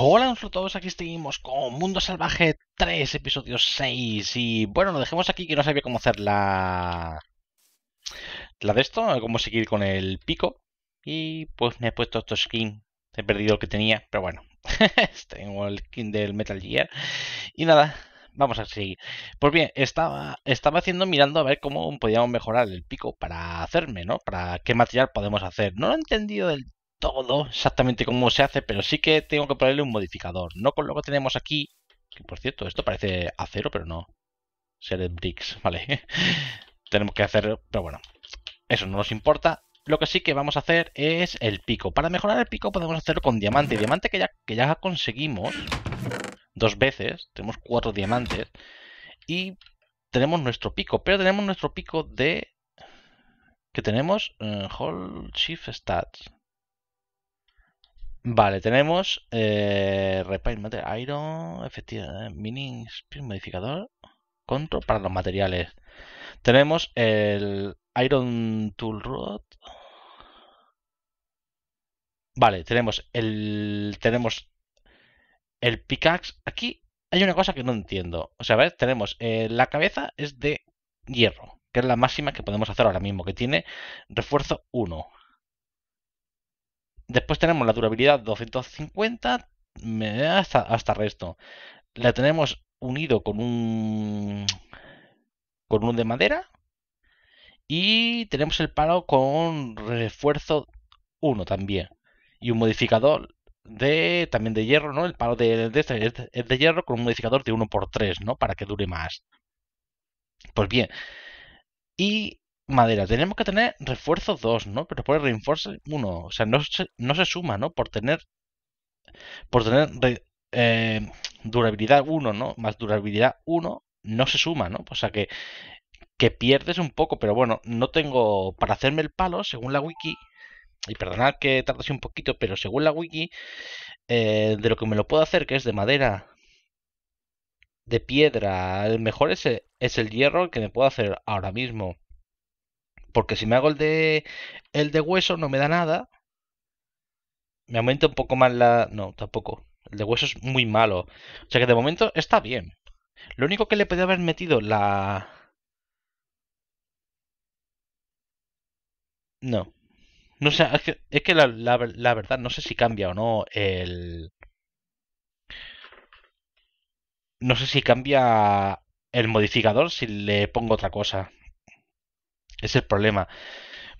Hola a todos, aquí seguimos con Mundo Salvaje 3, episodio 6 y bueno, lo dejemos aquí que no sabía cómo hacer la... la de esto, cómo seguir con el pico y pues me he puesto otro skin, he perdido el que tenía, pero bueno, tengo el skin del Metal Gear y nada, vamos a seguir. Pues bien, estaba, estaba haciendo, mirando a ver cómo podíamos mejorar el pico para hacerme, ¿no? Para qué material podemos hacer. No lo he entendido del todo exactamente como se hace, pero sí que tengo que ponerle un modificador. No con lo que tenemos aquí, que por cierto, esto parece acero, pero no. Ser bricks, ¿vale? tenemos que hacer, pero bueno, eso no nos importa. Lo que sí que vamos a hacer es el pico. Para mejorar el pico podemos hacerlo con diamante. Diamante que ya, que ya conseguimos dos veces. Tenemos cuatro diamantes. Y tenemos nuestro pico. Pero tenemos nuestro pico de... Que tenemos... Eh, hold whole Shift Stats. Vale, tenemos eh, Repair Material Iron, efectivamente, ¿eh? mini Modificador, Control para los materiales. Tenemos el Iron Tool Rod. Vale, tenemos el tenemos el pickaxe. Aquí hay una cosa que no entiendo. O sea, ves, ver, tenemos eh, la cabeza es de hierro, que es la máxima que podemos hacer ahora mismo, que tiene refuerzo 1. Después tenemos la durabilidad 250 hasta, hasta resto. La tenemos unido con un con un de madera y tenemos el palo con refuerzo 1 también y un modificador de también de hierro, ¿no? El palo de, este es de, hierro con un modificador de 1 por 3, ¿no? Para que dure más. Pues bien. Y madera. Tenemos que tener refuerzo 2, ¿no? Pero por el reinforce 1. O sea, no se, no se suma, ¿no? Por tener. Por tener eh, durabilidad 1, ¿no? Más durabilidad 1 no se suma, ¿no? O sea que, que pierdes un poco, pero bueno, no tengo. Para hacerme el palo, según la wiki. Y perdonad que tardase un poquito, pero según la wiki, eh, de lo que me lo puedo hacer, que es de madera, de piedra, el mejor es el, es el hierro que me puedo hacer ahora mismo. Porque si me hago el de, el de hueso no me da nada. Me aumenta un poco más la... No, tampoco. El de hueso es muy malo. O sea que de momento está bien. Lo único que le podía haber metido la... No. No sé, es que, la, la, la, verdad, no sé si cambia o no el... No sé si cambia el modificador si le pongo otra cosa. Es el problema.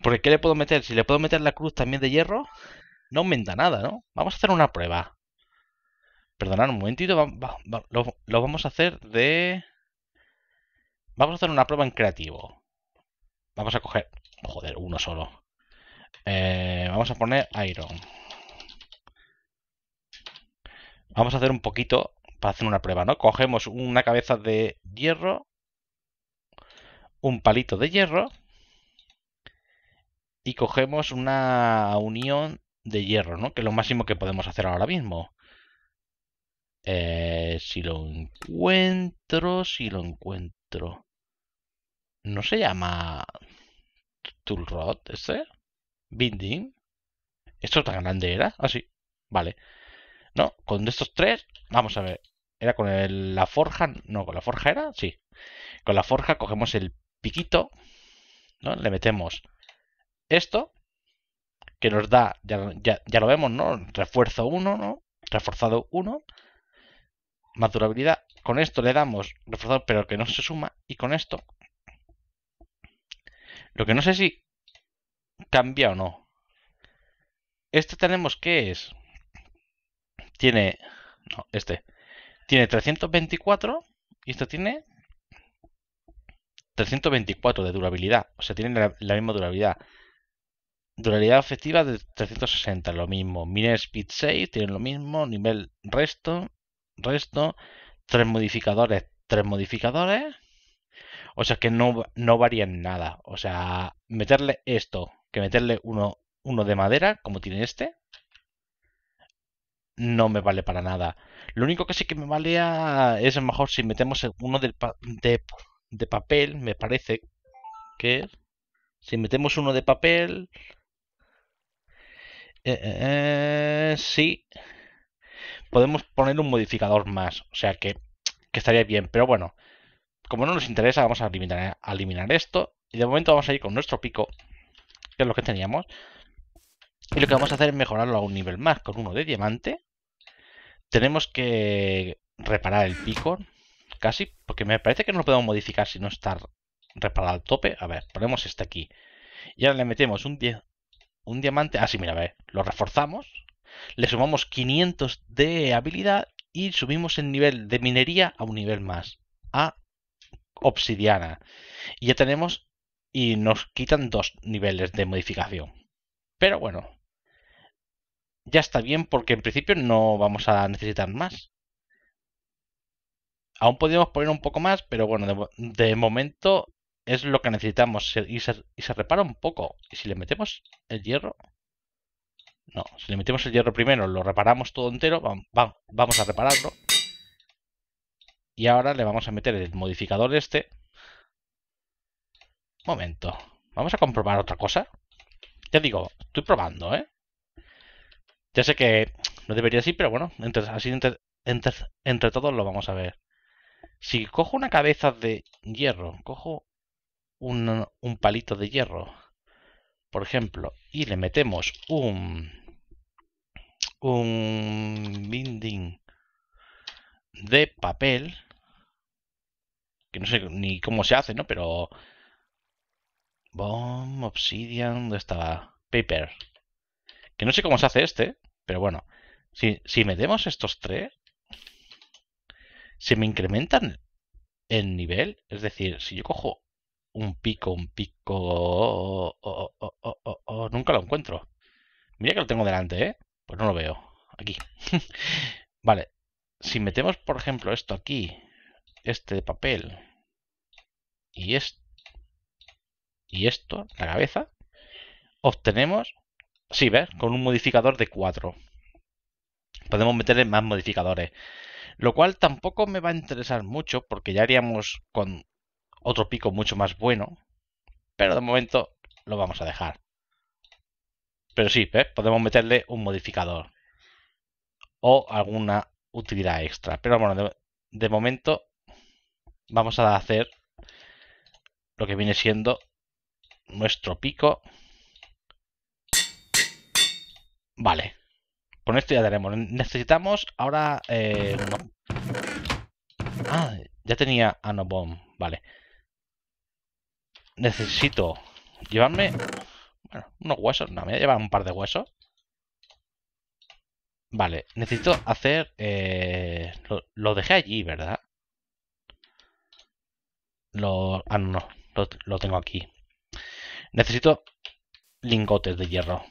Porque ¿qué le puedo meter? Si le puedo meter la cruz también de hierro, no aumenta nada, ¿no? Vamos a hacer una prueba. Perdonad un momentito, lo, vamos a hacer de... Vamos a hacer una prueba en creativo. Vamos a coger... Joder, uno solo. Eh, vamos a poner iron. Vamos a hacer un poquito para hacer una prueba, ¿no? Cogemos una cabeza de hierro, un palito de hierro y cogemos una unión de hierro, ¿no? Que es lo máximo que podemos hacer ahora mismo. Eh, si lo encuentro, si lo encuentro. ¿No se llama Tool Rod este? Binding. ¿Esto tan grande era? Así. Ah, vale. No, con estos tres, vamos a ver. ¿Era con la forja? No, con la forja era, sí. Con la forja cogemos el piquito, ¿no? Le metemos esto, que nos da, ya, lo vemos, ¿no? Refuerzo 1, ¿no? Reforzado 1, más durabilidad. Con esto le damos reforzado, pero que no se suma. Y con esto, lo que no sé si cambia o no. Este tenemos que es. Tiene. No, este. Tiene 324 y esto tiene 324 de durabilidad. O sea, tiene la misma durabilidad. Duralidad efectiva de 360, lo mismo. Mine Speed 6 tienen lo mismo. Nivel resto, resto. Tres modificadores, tres modificadores. O sea que no, no en nada. O sea, meterle esto que meterle uno, uno de madera, como tiene este, no me vale para nada. Lo único que sí que me vale es a lo mejor si metemos uno de, de, de papel, me parece que si metemos uno de papel, eh, eh, eh, sí. Podemos poner un modificador más. O sea que, estaría bien. Pero bueno, como no nos interesa, vamos a eliminar, a eliminar esto. Y de momento vamos a ir con nuestro pico, que es lo que teníamos. Y lo que vamos a hacer es mejorarlo a un nivel más, con uno de diamante. Tenemos que reparar el pico, casi, porque me parece que no lo podemos modificar si no está reparado al tope. A ver, ponemos este aquí. Y ahora le metemos un, un diamante. Ah, sí, mira, a ver, lo reforzamos, le sumamos 500 de habilidad y subimos el nivel de minería a un nivel más, a obsidiana. Y ya tenemos, y nos quitan dos niveles de modificación. Pero bueno, ya está bien porque en principio no vamos a necesitar más. Aún podríamos poner un poco más, pero bueno, de momento es lo que necesitamos y se, repara un poco. Y si le metemos el hierro... No, si le metemos el hierro primero, lo reparamos todo entero, vamos a repararlo. Y ahora le vamos a meter el modificador este. Momento, vamos a comprobar otra cosa. Ya digo, estoy probando, ¿eh? Ya sé que no debería así, pero bueno, así entre todos lo vamos a ver. Si cojo una cabeza de hierro, cojo un, palito de hierro, por ejemplo, y le metemos un, un binding de papel, que no sé ni cómo se hace, ¿no? Pero... Bomb, obsidian, ¿dónde está Paper. Que no sé cómo se hace este, pero bueno. Si, si metemos estos tres, se me incrementan el nivel. Es decir, si yo cojo un pico, un pico... Oh, oh, oh, nunca lo encuentro. Mira que lo tengo delante, ¿eh? Pues no lo veo. Aquí. vale. Si metemos, por ejemplo, esto aquí, este de papel, y, esto. y esto, la cabeza, obtenemos... Sí, ¿ves? Con un modificador de 4. Podemos meterle más modificadores. Lo cual tampoco me va a interesar mucho porque ya haríamos con otro pico mucho más bueno. Pero de momento lo vamos a dejar. Pero sí, ¿eh? podemos meterle un modificador. O alguna utilidad extra. Pero bueno, de, momento vamos a hacer lo que viene siendo nuestro pico. Vale. Con esto ya daremos. Necesitamos ahora... Eh, ah, ya tenía Anobomb. Vale necesito llevarme bueno, unos huesos. No, me voy a llevar un par de huesos. Vale, necesito hacer... Eh, lo, dejé allí, ¿verdad? Lo... Ah, no, no lo, tengo aquí. Necesito lingotes de hierro.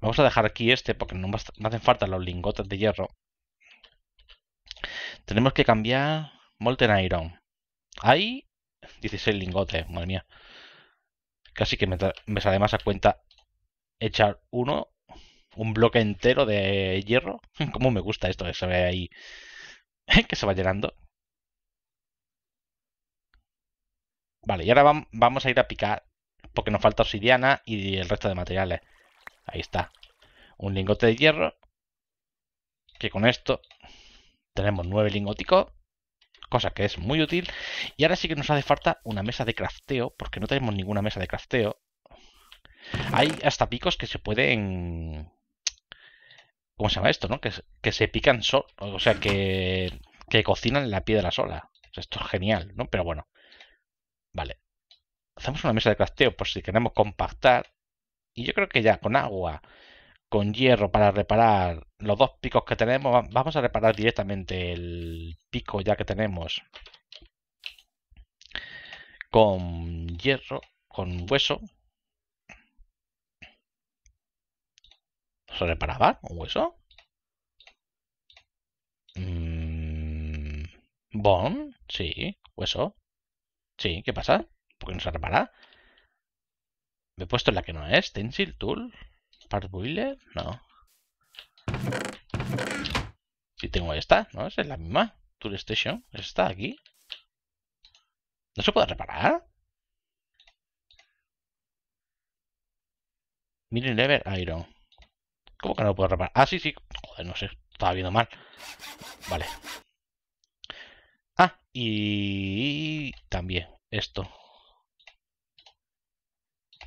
Vamos a dejar aquí este porque no hacen falta los lingotes de hierro. Tenemos que cambiar Molten Iron. Ahí 16 lingotes, madre mía. Casi que me, sale más a cuenta echar uno, un bloque entero de hierro. Como me gusta esto que se ve ahí, que se va llenando. Vale, y ahora vamos a ir a picar, porque nos falta obsidiana y el resto de materiales. Ahí está. Un lingote de hierro, que con esto tenemos nueve lingóticos cosa que es muy útil. Y ahora sí que nos hace falta una mesa de crafteo, porque no tenemos ninguna mesa de crafteo. Hay hasta picos que se pueden... ¿Cómo se llama esto, no? Que, que se pican solo, o sea, que, que cocinan la piedra sola. esto es genial, ¿no? Pero bueno. Vale. Hacemos una mesa de crafteo por si queremos compactar. Y yo creo que ya con agua con hierro para reparar los dos picos que tenemos. Vamos a reparar directamente el pico ya que tenemos con hierro, con hueso. ¿Se reparaba un hueso? Bone, mm, bon, sí, hueso. Sí, ¿qué pasa? ¿Por qué no se repara? Me he puesto la que no es, Tensil Tool. Boiler? no. Si sí tengo esta, ¿no? es la misma. ¿Tour Station, esta aquí. ¿No se puede reparar? Miren Lever Iron. ¿Cómo que no lo puedo reparar? Ah, sí, sí. Joder, no sé. Estaba viendo mal. Vale. Ah, y también esto.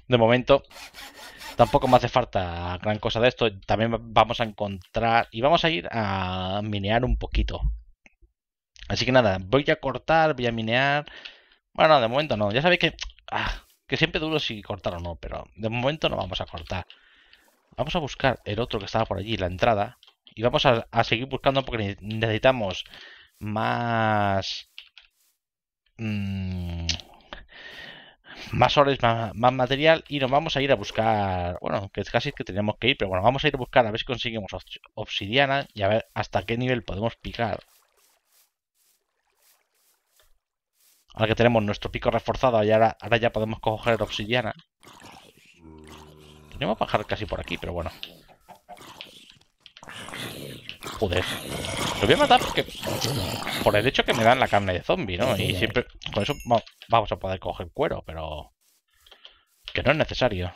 De momento, Tampoco me hace falta gran cosa de esto. También vamos a encontrar y vamos a ir a minear un poquito. Así que nada, voy a cortar, voy a minear. Bueno, de momento no. Ya sabéis que, ah, que siempre duro si cortar o no, pero de momento no vamos a cortar. Vamos a buscar el otro que estaba por allí, la entrada. Y vamos a, a seguir buscando porque necesitamos más... Mmm, más horas, más, material y nos vamos a ir a buscar, bueno, que es casi que tenemos que ir, pero bueno, vamos a ir a buscar a ver si conseguimos obsidiana y a ver hasta qué nivel podemos picar. Ahora que tenemos nuestro pico reforzado y ahora, ahora ya podemos coger obsidiana. Tenemos que bajar casi por aquí, pero bueno. Joder. Lo voy a matar porque... Por el hecho que me dan la carne de zombie, ¿no? Y siempre... Con eso vamos a poder coger cuero, pero... Que no es necesario.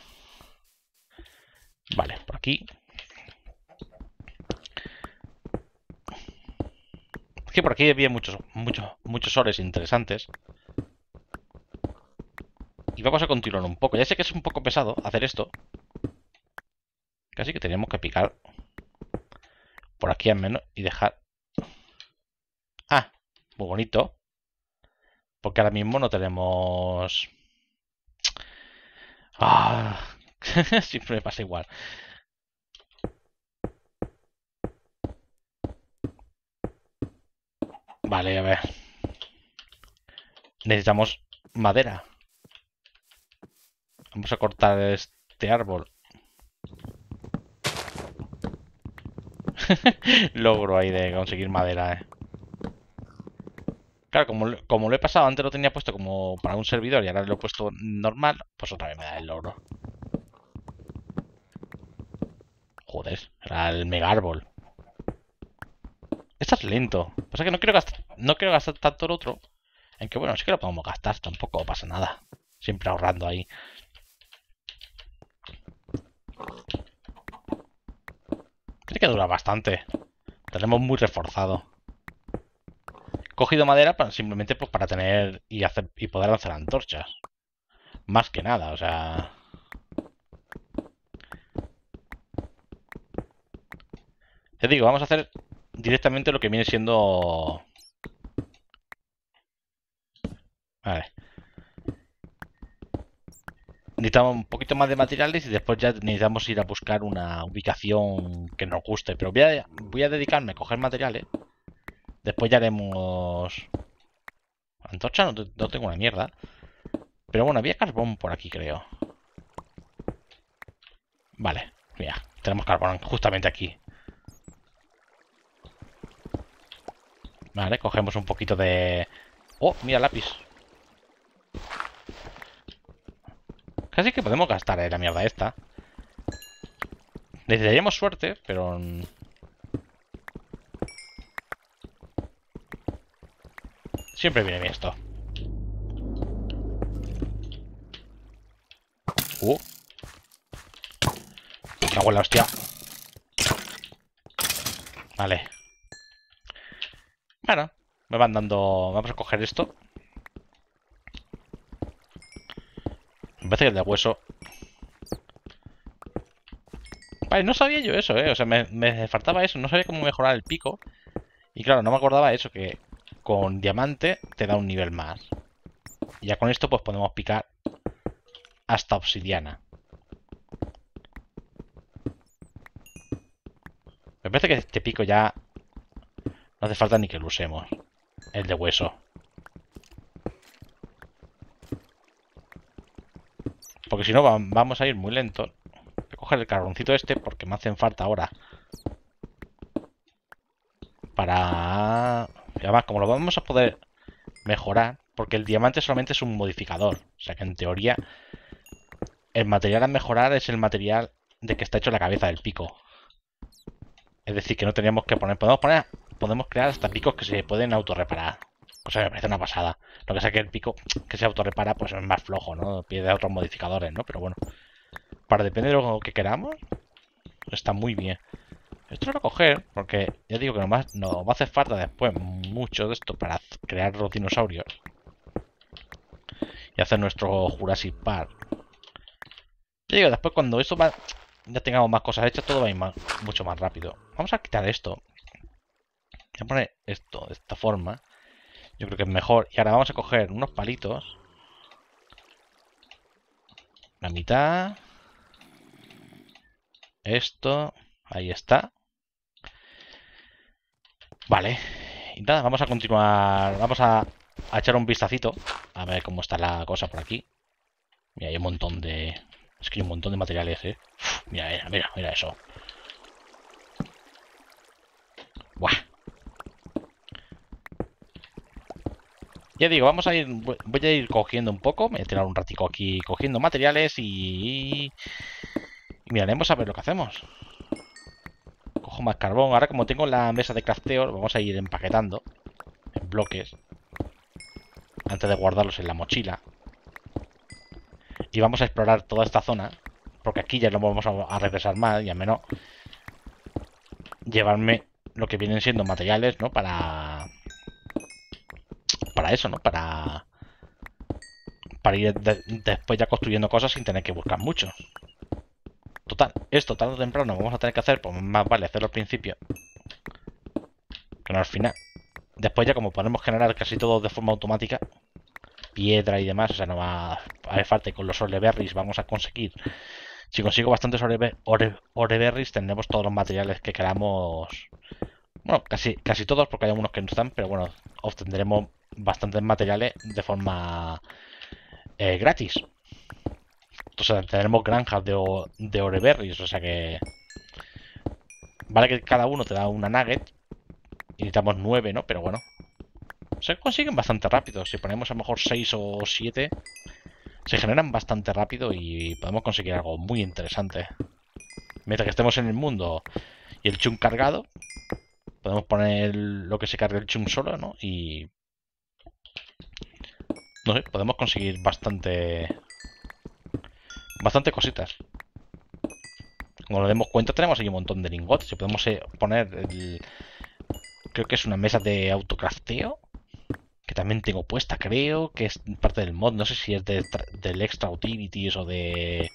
Vale, por aquí. Es que por aquí había muchos, muchos, muchos ores interesantes. Y vamos a continuar un poco. Ya sé que es un poco pesado hacer esto. Casi que tenemos que picar por aquí al menos y dejar... Ah, muy bonito. Porque ahora mismo no tenemos... Ah, siempre me pasa igual. Vale, a ver. Necesitamos madera. Vamos a cortar este árbol. logro ahí de conseguir madera, eh. Claro, como, como, lo he pasado, antes lo tenía puesto como para un servidor y ahora lo he puesto normal, pues otra vez me da el logro. Joder, era el mega árbol. Estás lento. Pasa que no quiero gastar, no quiero gastar tanto el otro. En que bueno, es que lo podemos gastar, tampoco pasa nada. Siempre ahorrando ahí. Tiene este que durar bastante. Tenemos muy reforzado. cogido madera para, simplemente pues para tener y, hacer, y poder lanzar antorchas. Más que nada, o sea... Te digo, vamos a hacer directamente lo que viene siendo... Vale necesitamos un poquito más de materiales y después ya necesitamos ir a buscar una ubicación que nos guste. Pero voy a, dedicarme a coger materiales. Después ya haremos... Antorcha no, no tengo una mierda. Pero bueno, había carbón por aquí, creo. Vale, mira, tenemos carbón justamente aquí. Vale, cogemos un poquito de... Oh, mira, lápiz. Así que podemos gastar la mierda esta. Necesitaríamos suerte, pero... Siempre viene bien esto. Uh. Cago la hostia. Vale. Bueno, me van dando... Vamos a coger esto. Me parece que el de hueso... Vale, no sabía yo eso, ¿eh? O sea, me, faltaba eso. No sabía cómo mejorar el pico. Y claro, no me acordaba eso, que con diamante te da un nivel más. Y ya con esto pues podemos picar hasta obsidiana. Me parece que este pico ya no hace falta ni que lo usemos. El de hueso. si no, vamos a ir muy lento. Voy a coger el carroncito este porque me hacen falta ahora. Para... además, como lo vamos a poder mejorar, porque el diamante solamente es un modificador. O sea que en teoría, el material a mejorar es el material de que está hecho la cabeza del pico. Es decir, que no teníamos que poner... Podemos, poner, podemos crear hasta picos que se pueden autorreparar. O sea, me parece una pasada. Lo que sea que el pico que se autorrepara, pues es más flojo, ¿no? pide otros modificadores, ¿no? Pero bueno. Para depender de lo que queramos, está muy bien. Esto lo voy a coger, porque ya digo que nomás nos va a hacer falta después mucho de esto para crear los dinosaurios. Y hacer nuestro Jurassic Park. Ya digo, después cuando esto va... Ya tengamos más cosas hechas, todo va a ir mucho más rápido. Vamos a quitar esto. Voy a poner esto de esta forma. Yo creo que es mejor. Y ahora vamos a coger unos palitos. La mitad. Esto. Ahí está. Vale. Y nada, vamos a continuar. Vamos a, echar un vistacito. A ver cómo está la cosa por aquí. Mira, hay un montón de... Es que hay un montón de materiales, ¿eh? mira, eh, mira, mira eso. Buah, Ya digo, vamos a ir, voy a ir cogiendo un poco, me voy a tirar un ratico aquí cogiendo materiales y... Y miraremos a ver lo que hacemos. Cojo más carbón. Ahora como tengo la mesa de crafteo, vamos a ir empaquetando en bloques. Antes de guardarlos en la mochila. Y vamos a explorar toda esta zona. Porque aquí ya no vamos a regresar más y al menos llevarme lo que vienen siendo materiales, ¿no? Para para eso, ¿no? Para, para ir después ya construyendo cosas sin tener que buscar mucho. Total, esto tarde temprano vamos a tener que hacer, pues más vale hacerlo al principio que no al final. Después ya como podemos generar casi todo de forma automática, piedra y demás, o sea, no va a hacer falta con los oreberries vamos a conseguir. Si consigo bastantes oreberries, ore, tendremos todos los materiales que queramos. Bueno, casi, casi todos, porque hay algunos que no están, pero bueno, obtendremos bastantes materiales de forma eh, gratis. Entonces tenemos granjas de, de oreberries, o sea que... Vale que cada uno te da una nugget. necesitamos nueve, ¿no? Pero bueno. Se consiguen bastante rápido. Si ponemos a lo mejor seis o siete, se generan bastante rápido y podemos conseguir algo muy interesante. Mientras que estemos en el mundo y el chum cargado, podemos poner lo que se cargue el chum solo, ¿no? Y no sé, podemos conseguir bastante... Bastante cositas. Como nos demos cuenta, tenemos ahí un montón de lingotes. podemos eh, poner Creo que es una mesa de autocrafteo. Que también tengo puesta, creo. Que es parte del mod. No sé si es del Extra Utilities o de...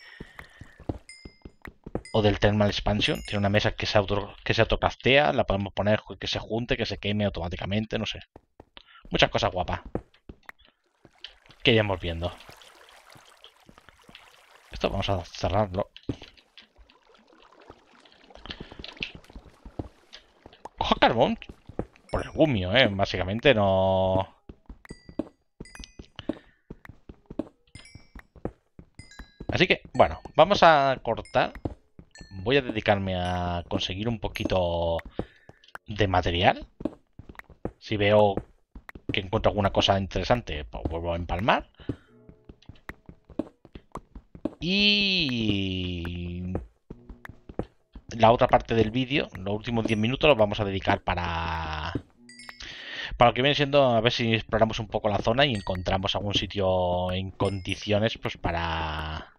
O del Thermal Expansion. Tiene una mesa que se, que se autocraftea. La podemos poner que se junte, que se queme automáticamente. No sé. Muchas cosas guapas que ya iremos viendo. Esto vamos a cerrarlo. Coja carbón por el gumio, ¿eh? Básicamente no... Así que, bueno, vamos a cortar. Voy a dedicarme a conseguir un poquito de material. Si veo que encuentro alguna cosa interesante, pues vuelvo a empalmar. Y la otra parte del vídeo, los últimos 10 minutos los vamos a dedicar para para lo que viene siendo a ver si exploramos un poco la zona y encontramos algún sitio en condiciones pues para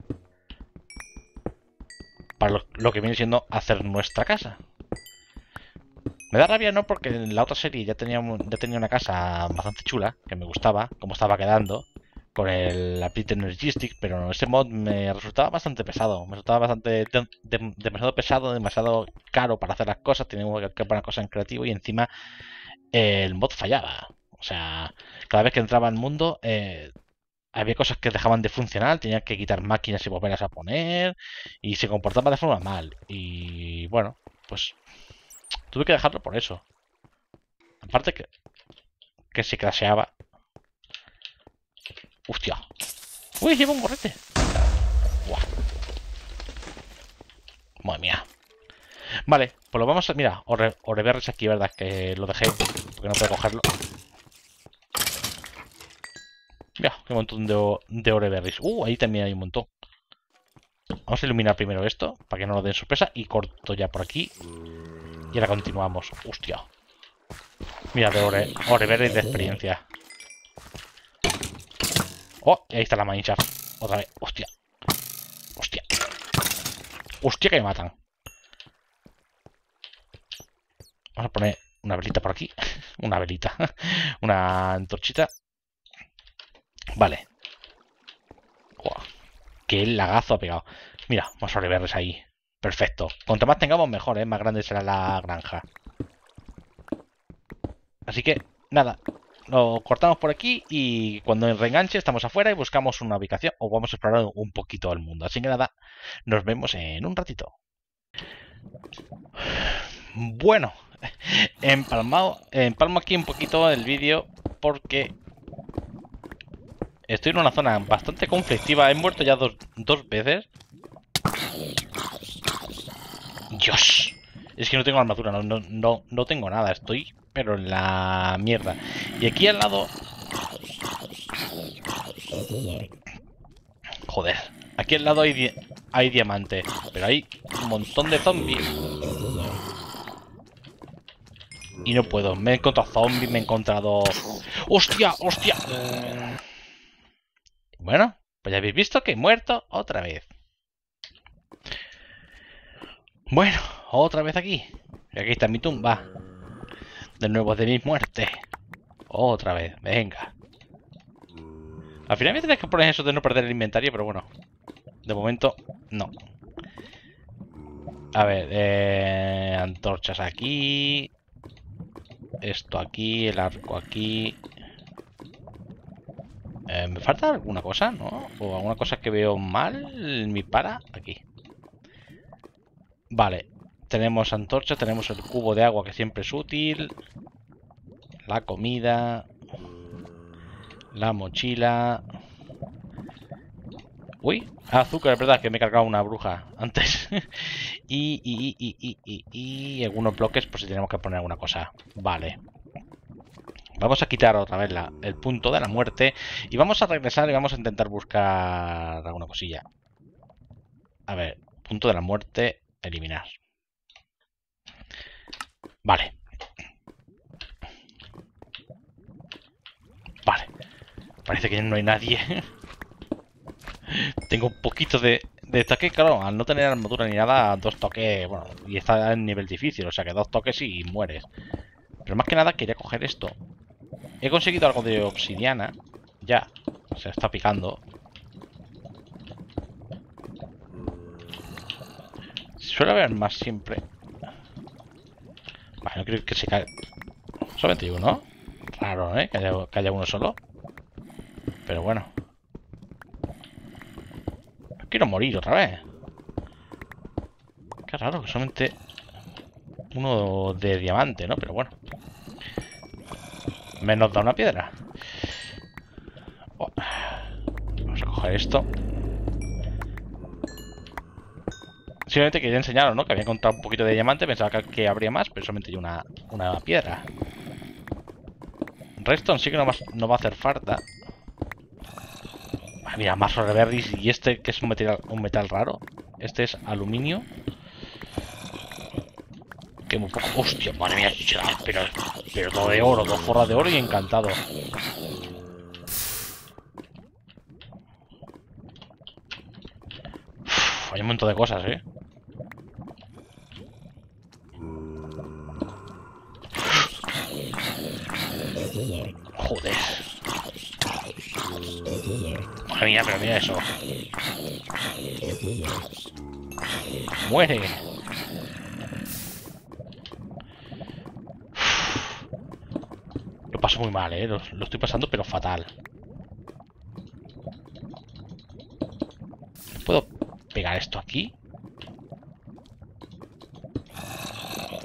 para lo que viene siendo hacer nuestra casa. Me da rabia no porque en la otra serie ya tenía, ya tenía una casa bastante chula, que me gustaba, como estaba quedando, con el de Energistic, pero ese mod me resultaba bastante pesado, me resultaba bastante demasiado pesado, demasiado caro para hacer las cosas, tenía que poner cosas en creativo y encima eh, el mod fallaba. O sea, cada vez que entraba al mundo eh, había cosas que dejaban de funcionar, tenía que quitar máquinas y volverlas a poner y se comportaba de forma mal. Y bueno, pues Tuve que dejarlo por eso. Aparte que... Que se claseaba Hostia. Uy, lleva un gorrete. Buah. Madre mía. Vale, pues lo vamos a... Mira, oreberries aquí, ¿verdad? Que lo dejé porque no puedo cogerlo. Mira, qué montón de, de oreberries. Uh, ahí también hay un montón. Vamos a iluminar primero esto, para que no lo den sorpresa. Y corto ya por aquí. Y ahora continuamos. Hostia. Mira, de ore, de experiencia. Oh, y ahí está la mancha. Otra vez. Hostia. Hostia. Hostia que me matan. Vamos a poner una velita por aquí. Una velita. Una antorchita. Vale. Qué lagazo ha pegado. Mira, más ore verdes ahí. Perfecto. Cuanto más tengamos, mejor, ¿eh? Más grande será la granja. Así que, nada. Lo cortamos por aquí y cuando reenganche estamos afuera y buscamos una ubicación o vamos a explorar un poquito el mundo. Así que nada, nos vemos en un ratito. Bueno, empalmado, empalmo aquí un poquito el vídeo porque estoy en una zona bastante conflictiva. He muerto ya dos, dos veces Dios. Es que no tengo armadura, no, no, tengo nada. Estoy, pero en la mierda. Y aquí al lado... Joder. Aquí al lado hay, hay diamante. Pero hay un montón de zombies. Y no puedo. Me he encontrado zombies, me he encontrado... ¡Hostia! ¡Hostia! Bueno, pues ya habéis visto que he muerto otra vez. Bueno, otra vez aquí. Aquí está mi tumba. De nuevo de mis muerte. Otra vez, venga. Al final me tienes que poner eso de no perder el inventario, pero bueno. De momento, no. A ver, eh, antorchas aquí. Esto aquí, el arco aquí. Eh, ¿Me falta alguna cosa, no? ¿O alguna cosa que veo mal? Mi para, aquí. Vale, tenemos antorcha, tenemos el cubo de agua que siempre es útil. La comida. La mochila. Uy, ah, azúcar, es verdad que me he cargado una bruja antes. y, y, y, y, y, algunos bloques por si tenemos que poner alguna cosa. Vale. Vamos a quitar otra vez la, el punto de la muerte. Y vamos a regresar y vamos a intentar buscar alguna cosilla. A ver, punto de la muerte eliminar. Vale. Vale. Parece que no hay nadie. Tengo un poquito de, de toque, claro, al no tener armadura ni nada, dos toques, bueno, y está en nivel difícil, o sea que dos toques y mueres. Pero más que nada quería coger esto. He conseguido algo de obsidiana, ya, se está picando, Suele haber más siempre. Vale, no creo que se caiga. Solamente uno. Raro, ¿eh? Que haya, que haya uno solo. Pero bueno. quiero morir otra vez. Qué raro que solamente uno de diamante, ¿no? Pero bueno. Menos da una piedra. Oh. Vamos a coger esto. Simplemente quería enseñaron, ¿no? Que había encontrado un poquito de diamante, pensaba que habría más, pero solamente hay una, una piedra. Reston sí que no va, no va a hacer falta. Ah, mira, más reverdis. y este que es un metal, un metal raro. Este es aluminio. Que muy poco. Hostia, madre mía, pero, todo de oro, dos forras de oro y encantado. hay un montón de cosas, eh. muere. Lo paso muy mal, ¿eh? Lo, estoy pasando, pero fatal. ¿Puedo pegar esto aquí?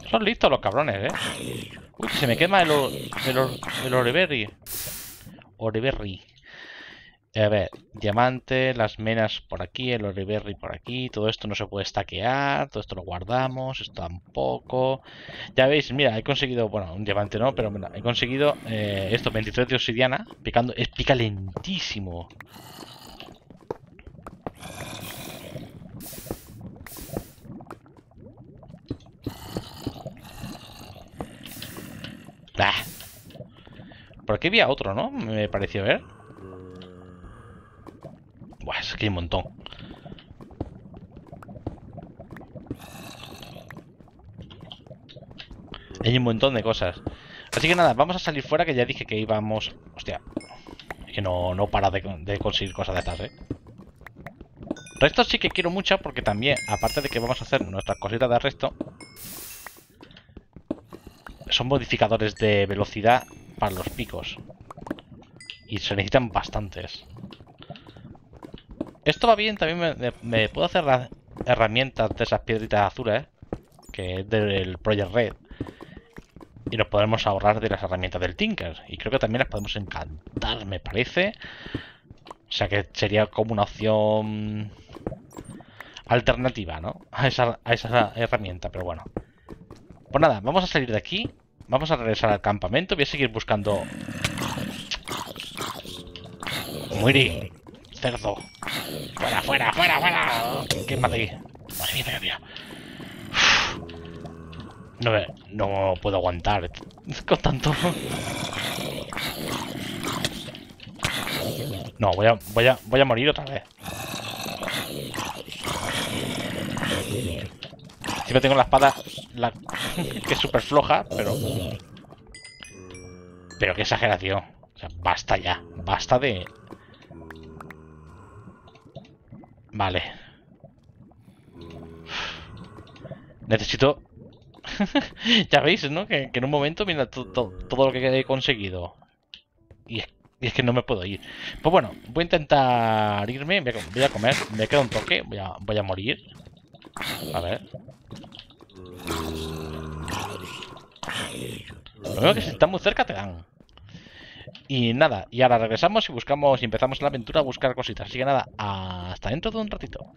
Son listos los cabrones, ¿eh? Uy, se me quema el, el, el, el Oreberry. Oreberry. Eh, a ver, diamante, las menas por aquí, el Oliverry por aquí, todo esto no se puede stackear, todo esto lo guardamos, esto tampoco. Ya veis, mira, he conseguido, bueno, un diamante no, pero he conseguido eh, esto, 23 de obsidiana, picando, es pica lentísimo. Por aquí había otro, ¿no? Me pareció ver. ¿eh? que hay un montón. Hay un montón de cosas. Así que nada, vamos a salir fuera que ya dije que íbamos... Hostia. que no, no para de, conseguir cosas de estas, ¿eh? Resto sí que quiero mucho porque también, aparte de que vamos a hacer nuestras cositas de resto, son modificadores de velocidad para los picos. Y se necesitan bastantes. Esto va bien, también me, puedo hacer las herramientas de esas piedritas azules, que es del Project Red. Y nos podemos ahorrar de las herramientas del Tinker. Y creo que también las podemos encantar, me parece. O sea que sería como una opción alternativa, ¿no? A esa, a esa herramienta, pero bueno. Pues nada, vamos a salir de aquí. Vamos a regresar al campamento. Voy a seguir buscando... Muere, cerdo. ¡Fuera, fuera, fuera, fuera! fuera ¡Qué más Madre mía, No, puedo aguantar con tanto. No, voy a, voy a, voy a morir otra vez. Siempre tengo la espada la, que es súper floja, pero... Pero qué exageración. O sea, basta ya. Basta de, Vale. Necesito... ya veis, ¿no? Que, en un momento, mira, todo lo que he conseguido. Y es, que no me puedo ir. Pues bueno, voy a intentar irme. Voy a, comer. Me queda un toque. Voy a, morir. A ver. Lo único que si están muy cerca te dan. Y nada, y ahora regresamos y buscamos y empezamos la aventura a buscar cositas. Así que nada, hasta dentro de un ratito.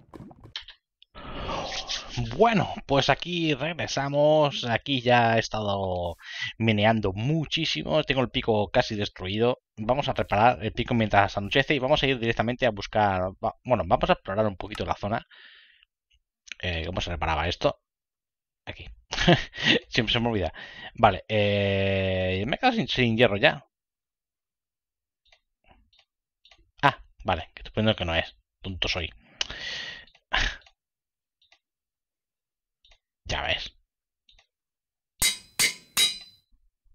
Bueno, pues aquí regresamos. Aquí ya he estado meneando muchísimo. Tengo el pico casi destruido. Vamos a reparar el pico mientras anochece y vamos a ir directamente a buscar... Bueno, vamos a explorar un poquito la zona. Eh, ¿Cómo se reparaba esto? Aquí. Siempre se me olvida. Vale, eh, me he quedado sin hierro ya. Vale, que estoy poniendo que no es. Tonto soy. Ya ves.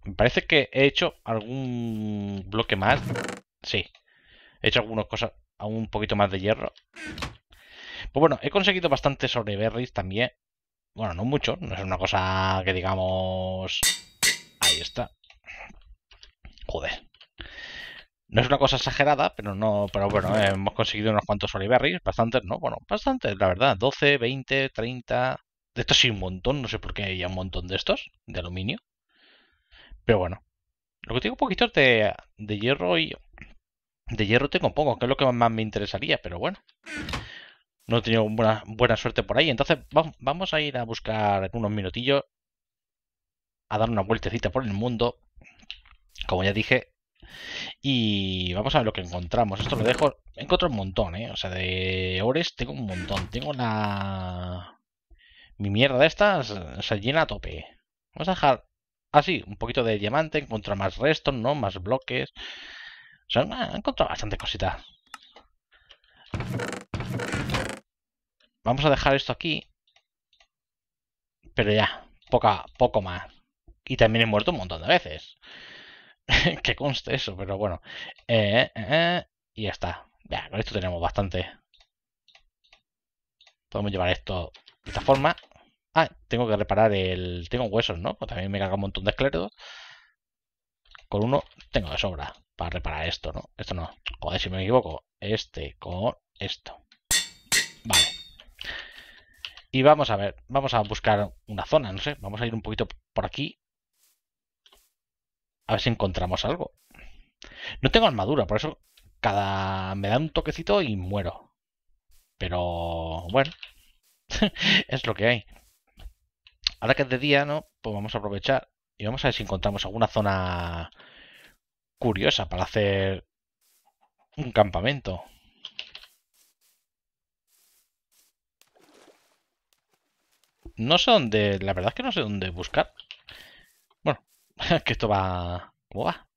Me parece que he hecho algún bloque más. Sí. He hecho algunas cosas aún un poquito más de hierro. Pues bueno, he conseguido bastante sobre berries también. Bueno, no mucho. No es una cosa que digamos... Ahí está. Joder. No es una cosa exagerada, pero no, pero bueno, eh, hemos conseguido unos cuantos oliverry bastantes, ¿no? Bueno, bastantes, la verdad, 12, 20, 30. De estos sí un montón, no sé por qué hay un montón de estos, de aluminio. Pero bueno. Lo que tengo poquito de, de hierro y. De hierro tengo poco, que es lo que más me interesaría, pero bueno. No he tenido buena, suerte por ahí. Entonces vamos a ir a buscar en unos minutillos. A dar una vueltecita por el mundo. Como ya dije, y vamos a ver lo que encontramos. Esto lo dejo... Encontro un montón, ¿eh? O sea, de ores tengo un montón. Tengo la... Mi mierda de estas se llena a tope. Vamos a dejar así, un poquito de diamante. encontrar más restos, ¿no? Más bloques. O sea, he encontrado bastante cositas. Vamos a dejar esto aquí. Pero ya, poca, poco más. Y también he muerto un montón de veces. que conste eso, pero bueno. Eh, eh, eh, y ya está. Ya, con esto tenemos bastante. Podemos llevar esto de esta forma. Ah, tengo que reparar el... Tengo huesos, ¿no? también me carga un montón de esqueletos. Con uno tengo de sobra para reparar esto, ¿no? Esto no. Joder, si me equivoco. Este con esto. Vale. Y vamos a ver, vamos a buscar una zona, no sé, vamos a ir un poquito por aquí a ver si encontramos algo. No tengo armadura, por eso cada me da un toquecito y muero. Pero bueno, es lo que hay. Ahora que es de día, ¿no? Pues vamos a aprovechar y vamos a ver si encontramos alguna zona curiosa para hacer un campamento. No sé dónde, la verdad es que no sé dónde buscar. Bueno, que esto va... ¿Cómo va?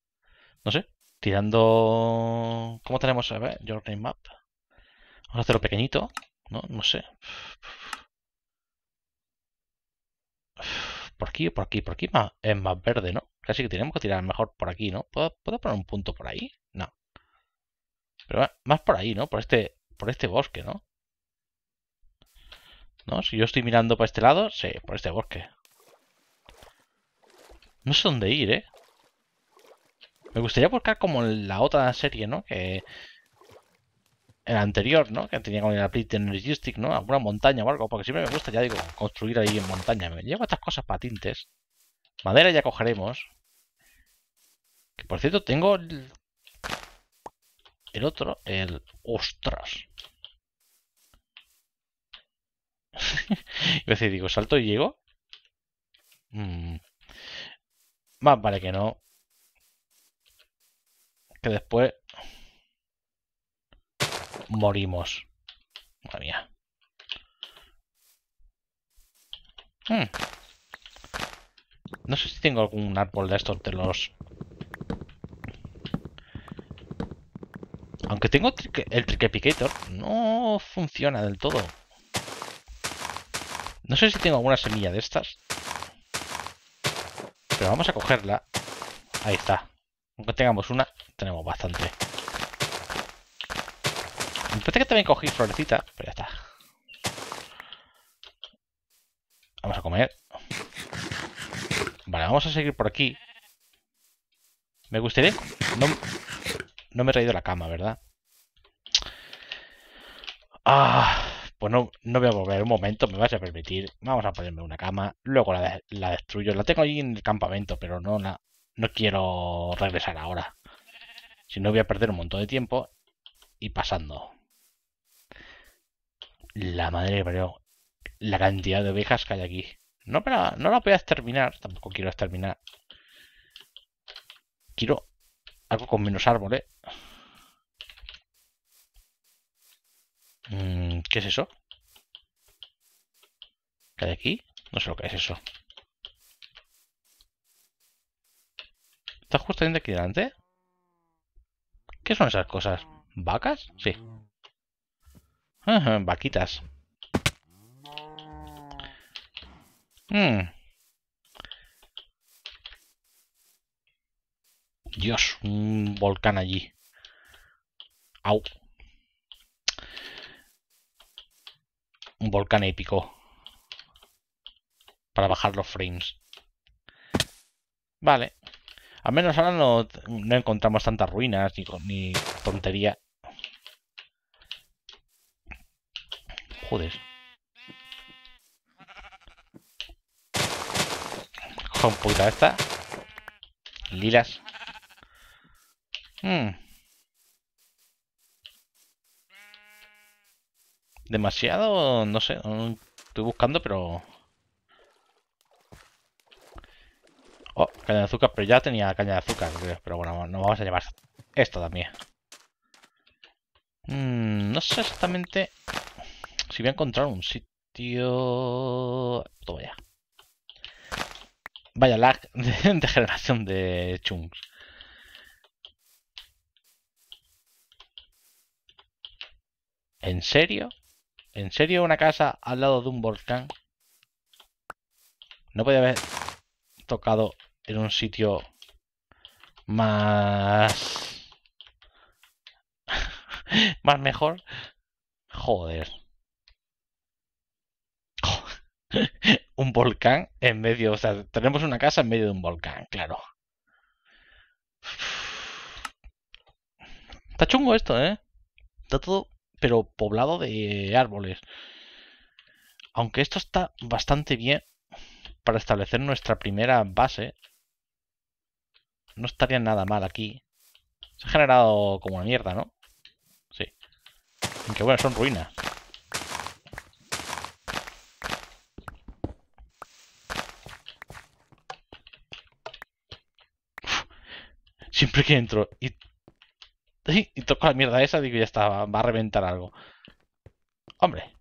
No sé. Tirando... ¿Cómo tenemos? A ver, Map. Vamos a hacerlo pequeñito. No, no sé. Por aquí, por aquí, por aquí es más verde, ¿no? Casi que tenemos que tirar mejor por aquí, ¿no? ¿Puedo, ¿puedo poner un punto por ahí? No. Pero más por ahí, ¿no? Por este, por este bosque, ¿no? ¿No? Si yo estoy mirando por este lado, sí, por este bosque. No sé dónde ir, ¿eh? Me gustaría buscar como en la otra serie, ¿no? Que... El anterior, ¿no? Que tenía como el Applied Energy ¿no? Alguna montaña o algo. Porque siempre me gusta, ya digo, construir ahí en montaña. Me llevo estas cosas patentes Madera ya cogeremos. Que por cierto, tengo el... El otro, el... ¡Ostras! y decir, digo, salto y llego. Mmm. Más vale que no. Que después morimos. Madre mía. Hmm. No sé si tengo algún árbol de estos de los... Aunque tengo el Triquepicator, no funciona del todo. No sé si tengo alguna semilla de estas vamos a cogerla. Ahí está. Aunque tengamos una, tenemos bastante. Me parece que también cogí florecita, pero ya está. Vamos a comer. Vale, vamos a seguir por aquí. Me gustaría... No, no me he traído la cama, ¿verdad? Ah pues no, voy a volver. Un momento, me vas a permitir. Vamos a ponerme una cama. Luego la, la destruyo. La tengo allí en el campamento, pero no, la, no quiero regresar ahora. Si no, voy a perder un montón de tiempo. Y pasando. La madre que La cantidad de ovejas que hay aquí. No, pero no la voy a exterminar. Tampoco quiero exterminar. Quiero algo con menos árboles. Mm, ¿Qué es eso? ¿Qué hay aquí? No sé lo que es eso. ¿Está justamente aquí delante? ¿Qué son esas cosas? ¿Vacas? Sí. vaquitas. Mm. Dios, un volcán allí. Au. un volcán épico para bajar los frames. Vale. Al menos ahora no, encontramos tantas ruinas ni, ni tontería. Joder. Con un poquito de esta. Lilas. mmm Demasiado, no sé, estoy buscando, pero... Oh, caña de azúcar, pero ya tenía caña de azúcar, Pero bueno, nos vamos a llevar esto también. Mm, no sé exactamente si voy a encontrar un sitio... Vaya. Vaya lag de, de generación de chunks. ¿En serio? ¿En serio una casa al lado de un volcán? No podía haber tocado en un sitio más... más mejor. Joder. un volcán en medio, o sea, tenemos una casa en medio de un volcán, claro. Está chungo esto, ¿eh? Está todo pero poblado de árboles. Aunque esto está bastante bien para establecer nuestra primera base, no estaría nada mal aquí. Se ha generado como una mierda, ¿no? Sí. Aunque bueno, son ruinas. Siempre que entro y y toco la mierda esa, digo, ya está, va a reventar algo. Hombre.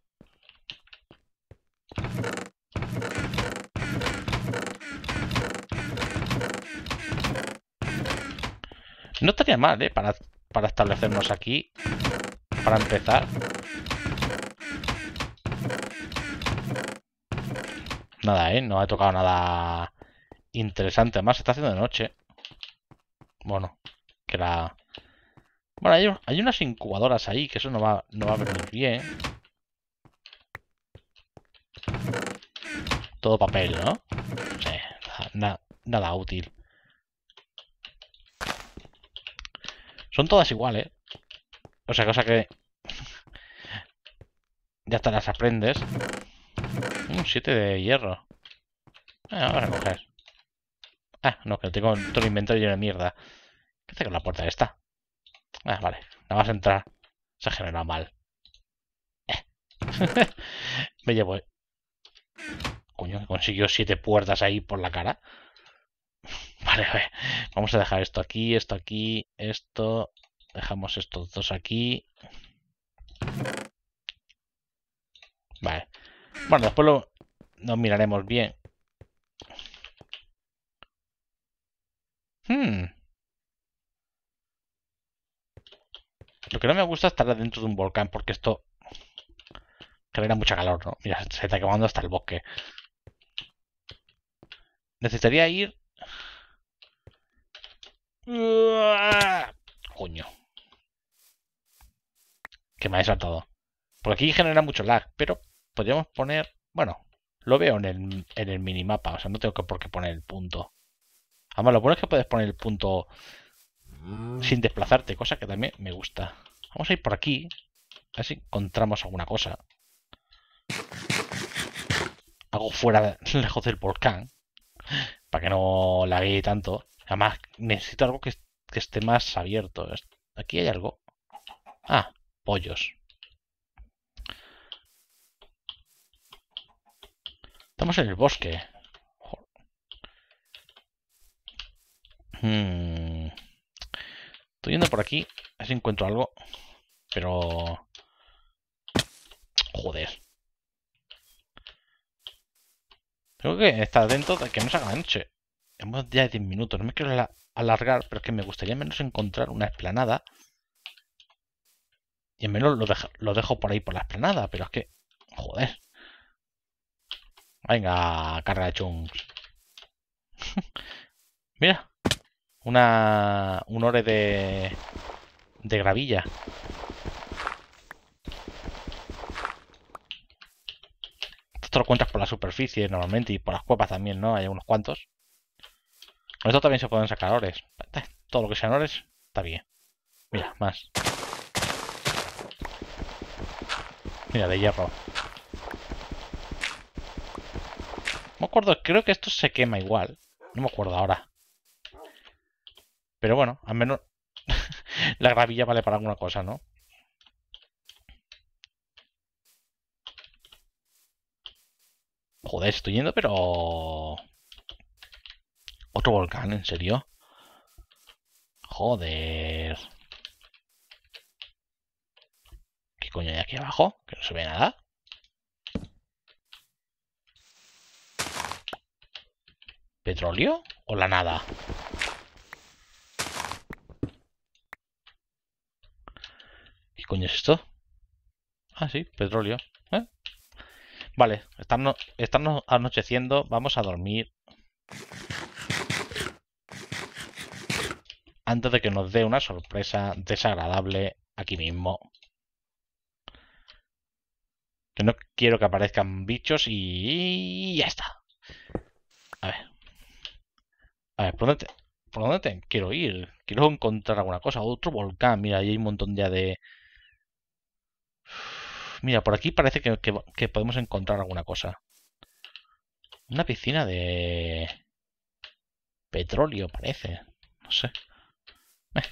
No estaría mal, ¿eh? Para, para establecernos aquí. Para empezar. Nada, ¿eh? No ha tocado nada interesante. Además, se está haciendo de noche. Bueno, que la... Bueno, hay, unas incubadoras ahí, que eso no va, no va a venir bien. Todo papel, ¿no? nada, útil. Son todas iguales. ¿eh? O sea, cosa que... ya te las aprendes. Un 7 de hierro. Ah, vamos a coger. Ah, no, que tengo todo el inventario lleno de mierda. ¿Qué hace con la puerta esta? Ah, vale. Nada a entrar. Se genera mal. Me llevo... Eh. Coño, consiguió siete puertas ahí por la cara. Vale, a ver. Vamos a dejar esto aquí, esto aquí, esto. Dejamos estos dos aquí. Vale. Bueno, después lo, nos miraremos bien. Hmm. Lo que no me gusta es estar dentro de un volcán porque esto genera mucha calor, ¿no? Mira, se está quemando hasta el bosque. Necesitaría ir... Coño. Que me ha saltado. Por aquí genera mucho lag, pero podríamos poner... Bueno, lo veo en el, en el minimapa, o sea, no tengo por qué poner el punto. Además, lo bueno es que puedes poner el punto sin desplazarte, cosa que también me gusta. Vamos a ir por aquí. A ver si encontramos alguna cosa. Algo fuera, lejos del volcán. Para que no laguee tanto. Además, necesito algo que, esté más abierto. Aquí hay algo. Ah, pollos. Estamos en el bosque. Hmm. Estoy yendo por aquí. A ver si encuentro algo pero... Joder. Tengo que está dentro de que no se haga la noche. Hemos ya 10 minutos, no me quiero alargar, pero es que me gustaría menos encontrar una esplanada. Y al menos lo dejo, lo dejo por ahí por la esplanada, pero es que... Joder. Venga, carga de chunks. Mira. Una... Un ore de de gravilla. Esto lo cuentas por la superficie normalmente y por las cuevas también, ¿no? Hay unos cuantos. Con esto también se pueden sacar ores. Eh, todo lo que sean ores está bien. Mira, más. Mira, de hierro. No me acuerdo, creo que esto se quema igual. No me acuerdo ahora. Pero bueno, al menos la gravilla vale para alguna cosa, ¿no? Joder, estoy yendo, pero... Otro volcán, ¿en serio? Joder. ¿Qué coño hay aquí abajo? Que no se ve nada. ¿Petróleo o la nada? coño es esto? Ah, sí, petróleo. ¿Eh? Vale, están, anocheciendo, vamos a dormir. Antes de que nos dé una sorpresa desagradable aquí mismo. Que no quiero que aparezcan bichos y ya está. A ver. A ver, ¿por ¿por dónde te quiero ir? Quiero encontrar alguna cosa. Otro volcán. Mira, ahí hay un montón ya de, mira, por aquí parece que, podemos encontrar alguna cosa. Una piscina de... Petróleo, parece. No sé. Eh.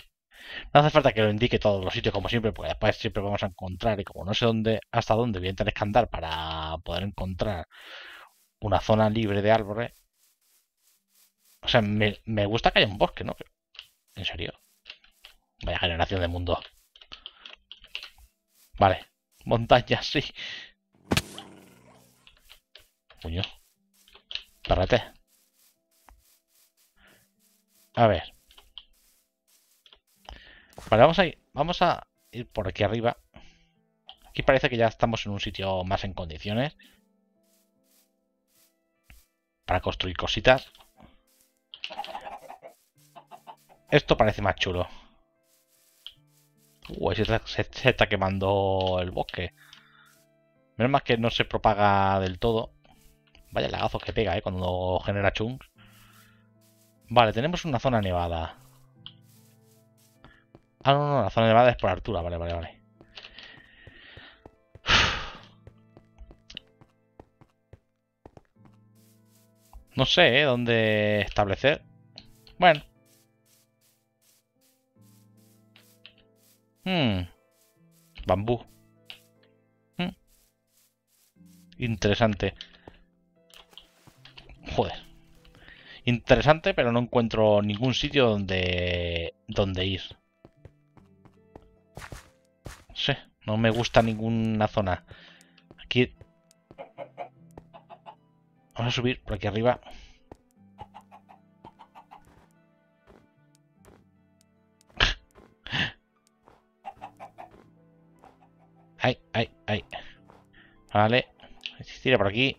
No hace falta que lo indique todos los sitios, como siempre, porque después siempre vamos a encontrar, y como no sé dónde, hasta dónde voy a tener que andar para poder encontrar una zona libre de árboles. O sea, me, me gusta que haya un bosque, ¿no? En serio. Vaya generación de mundo. Vale. Montañas, sí. Puño. Párate. A ver. Vale, vamos a vamos a ir por aquí arriba. Aquí parece que ya estamos en un sitio más en condiciones. Para construir cositas. Esto parece más chulo. Uy, se, está quemando el bosque. Menos mal que no se propaga del todo. Vaya lagazos que pega, ¿eh? Cuando genera chunks. Vale, tenemos una zona nevada. Ah, no, no, la zona nevada es por altura. Vale, vale, vale. No sé ¿eh? dónde establecer. Bueno. Hmm. Bambú. Hmm. Interesante. Joder. Interesante, pero no encuentro ningún sitio donde, donde ir. No no me gusta ninguna zona. Aquí... Vamos a subir por aquí arriba. ay, ay, ay. Vale. Se tira por aquí.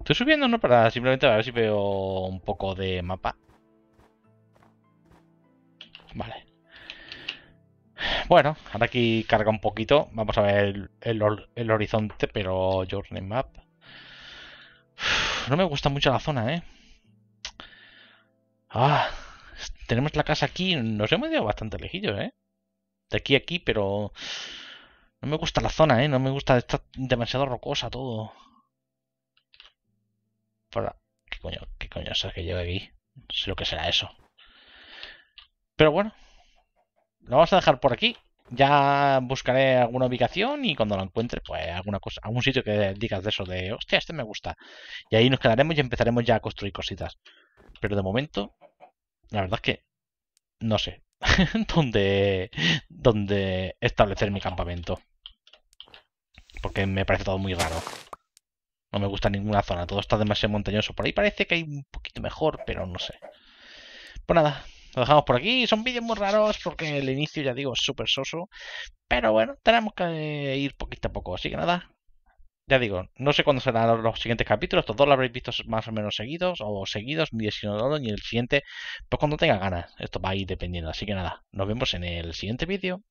Estoy subiendo, ¿no? Para simplemente a ver si veo un poco de mapa. Vale. Bueno, ahora aquí carga un poquito. Vamos a ver el, horizonte, pero Journey Map. no me gusta mucho la zona, ¿eh? Ah, tenemos la casa aquí. Nos hemos ido bastante lejillos, ¿eh? de aquí a aquí, pero no me gusta la zona, ¿eh? No me gusta, estar demasiado rocosa todo. Para... ¿Qué coño, qué coño que llevo aquí? No sé lo que será eso. Pero bueno, lo vamos a dejar por aquí. Ya buscaré alguna ubicación y cuando la encuentre, pues alguna cosa, algún sitio que digas de eso, de hostia, este me gusta. Y ahí nos quedaremos y empezaremos ya a construir cositas. Pero de momento, la verdad es que no sé dónde, dónde establecer mi campamento. Porque me parece todo muy raro. No me gusta ninguna zona, todo está demasiado montañoso. Por ahí parece que hay un poquito mejor, pero no sé. Pues nada, lo dejamos por aquí. Son vídeos muy raros porque el inicio, ya digo, es súper soso. Pero bueno, tenemos que ir poquito a poco. Así que nada, ya digo, no sé cuándo serán los siguientes capítulos, Todos dos los habréis visto más o menos seguidos, o seguidos, ni el siguiente ni el siguiente, pues cuando tenga ganas, esto va a ir dependiendo. Así que nada, nos vemos en el siguiente vídeo.